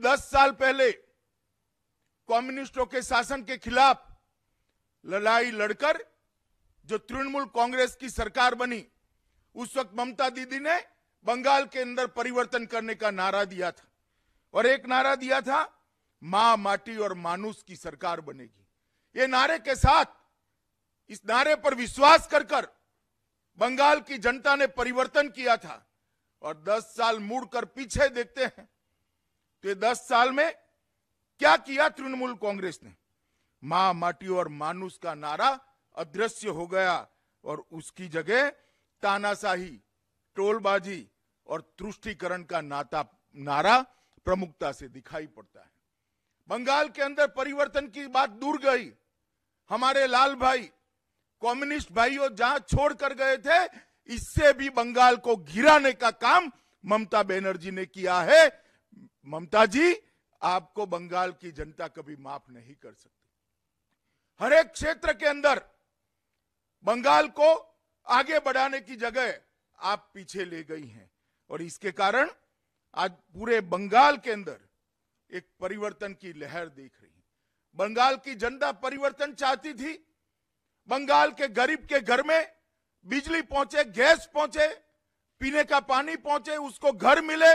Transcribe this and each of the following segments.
दस साल पहले कम्युनिस्टों के शासन के खिलाफ लड़ाई लड़कर जो तृणमूल कांग्रेस की सरकार बनी उस वक्त ममता दीदी ने बंगाल के अंदर परिवर्तन करने का नारा दिया था और एक नारा दिया था मां माटी और मानुष की सरकार बनेगी ये नारे के साथ इस नारे पर विश्वास कर कर बंगाल की जनता ने परिवर्तन किया था और 10 साल मुड़कर पीछे देखते हैं तो ये दस साल में क्या किया तृणमूल कांग्रेस ने मां माटी और मानुस का नारा अदृश्य हो गया और उसकी जगह तानाशाही टोलबाजी और तुष्टिकरण का नाता नारा प्रमुखता से दिखाई पड़ता है बंगाल के अंदर परिवर्तन की बात दूर गई हमारे लाल भाई कम्युनिस्ट भाइयों जहां छोड़ कर गए थे इससे भी बंगाल को घिराने का काम ममता बनर्जी ने किया है ममता जी आपको बंगाल की जनता कभी माफ नहीं कर सकती हर एक क्षेत्र के अंदर बंगाल को आगे बढ़ाने की जगह आप पीछे ले गई हैं और इसके कारण आज पूरे बंगाल के अंदर एक परिवर्तन की लहर देख रही है बंगाल की जनता परिवर्तन चाहती थी बंगाल के गरीब के घर में बिजली पहुंचे गैस पहुंचे पीने का पानी पहुंचे उसको घर मिले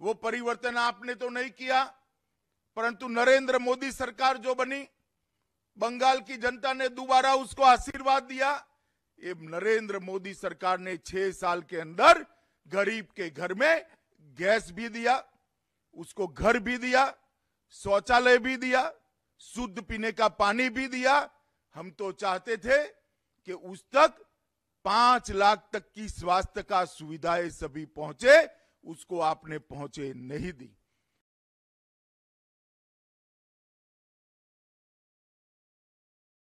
वो परिवर्तन आपने तो नहीं किया परंतु नरेंद्र मोदी सरकार जो बनी बंगाल की जनता ने दोबारा उसको आशीर्वाद दिया ये नरेंद्र मोदी सरकार ने छह साल के अंदर गरीब के घर में गैस भी दिया उसको घर भी दिया शौचालय भी दिया शुद्ध पीने का पानी भी दिया हम तो चाहते थे कि उस तक पांच लाख तक की स्वास्थ्य का सुविधाएं सभी पहुंचे उसको आपने पहुंचे नहीं दी